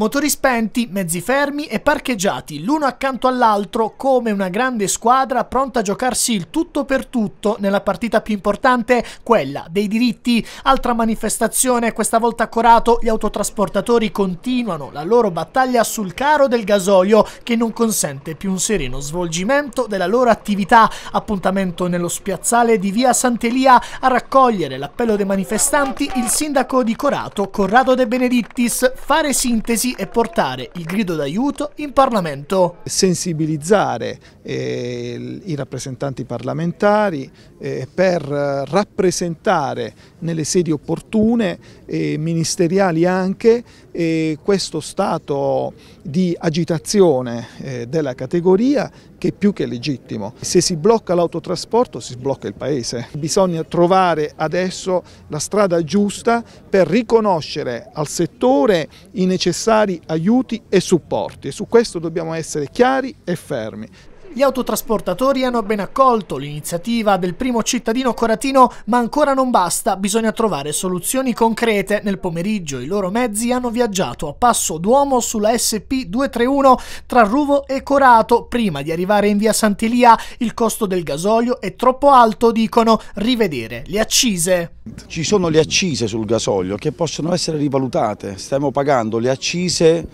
Motori spenti, mezzi fermi e parcheggiati l'uno accanto all'altro come una grande squadra pronta a giocarsi il tutto per tutto nella partita più importante, quella dei diritti. Altra manifestazione, questa volta a Corato, gli autotrasportatori continuano la loro battaglia sul caro del gasolio che non consente più un sereno svolgimento della loro attività. Appuntamento nello spiazzale di via Sant'Elia a raccogliere l'appello dei manifestanti il sindaco di Corato, Corrado De Benedittis, fare sintesi ragazzi e portare il grido d'aiuto in Parlamento. Sensibilizzare eh, i rappresentanti parlamentari eh, per rappresentare nelle sedi opportune, eh, ministeriali anche, eh, questo stato di agitazione eh, della categoria che è più che legittimo. Se si blocca l'autotrasporto si sblocca il Paese. Bisogna trovare adesso la strada giusta per riconoscere al settore i necessari aiuti e supporti e su questo dobbiamo essere chiari e fermi. Gli autotrasportatori hanno ben accolto l'iniziativa del primo cittadino coratino, ma ancora non basta, bisogna trovare soluzioni concrete. Nel pomeriggio i loro mezzi hanno viaggiato a passo d'uomo sulla SP231 tra Ruvo e Corato. Prima di arrivare in via Santilia il costo del gasolio è troppo alto, dicono, rivedere le accise. Ci sono le accise sul gasolio che possono essere rivalutate, stiamo pagando le accise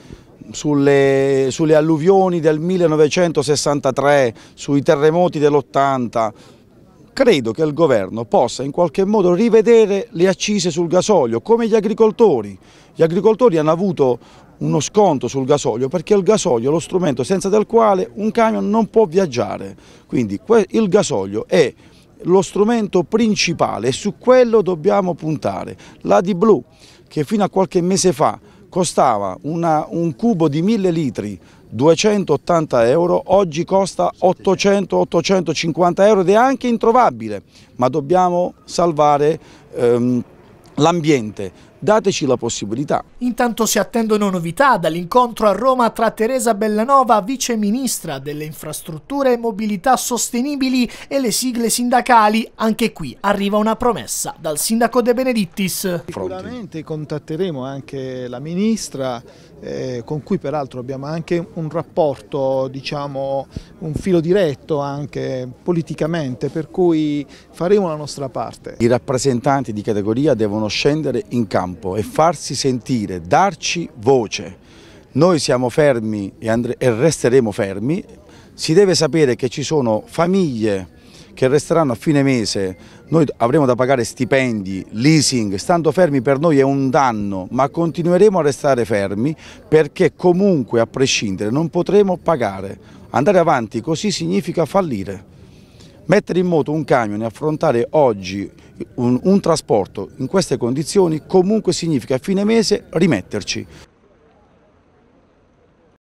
sulle, sulle alluvioni del 1963, sui terremoti dell'80, credo che il governo possa in qualche modo rivedere le accise sul gasolio, come gli agricoltori. Gli agricoltori hanno avuto uno sconto sul gasolio perché il gasolio è lo strumento senza del quale un camion non può viaggiare. Quindi il gasolio è lo strumento principale e su quello dobbiamo puntare. La di blu che fino a qualche mese fa costava una, un cubo di 1000 litri 280 euro, oggi costa 800-850 euro ed è anche introvabile, ma dobbiamo salvare ehm, l'ambiente, dateci la possibilità. Intanto si attendono novità dall'incontro a Roma tra Teresa Bellanova, vice ministra delle infrastrutture e mobilità sostenibili e le sigle sindacali. Anche qui arriva una promessa dal sindaco De Benedittis. Sicuramente contatteremo anche la ministra eh, con cui peraltro abbiamo anche un rapporto, diciamo, un filo diretto anche politicamente, per cui faremo la nostra parte. I rappresentanti di categoria devono scendere in campo campo e farsi sentire, darci voce. Noi siamo fermi e, e resteremo fermi, si deve sapere che ci sono famiglie che resteranno a fine mese, noi avremo da pagare stipendi, leasing, stando fermi per noi è un danno, ma continueremo a restare fermi perché comunque a prescindere non potremo pagare. Andare avanti così significa fallire. Mettere in moto un camion e affrontare oggi un, un trasporto in queste condizioni comunque significa a fine mese rimetterci.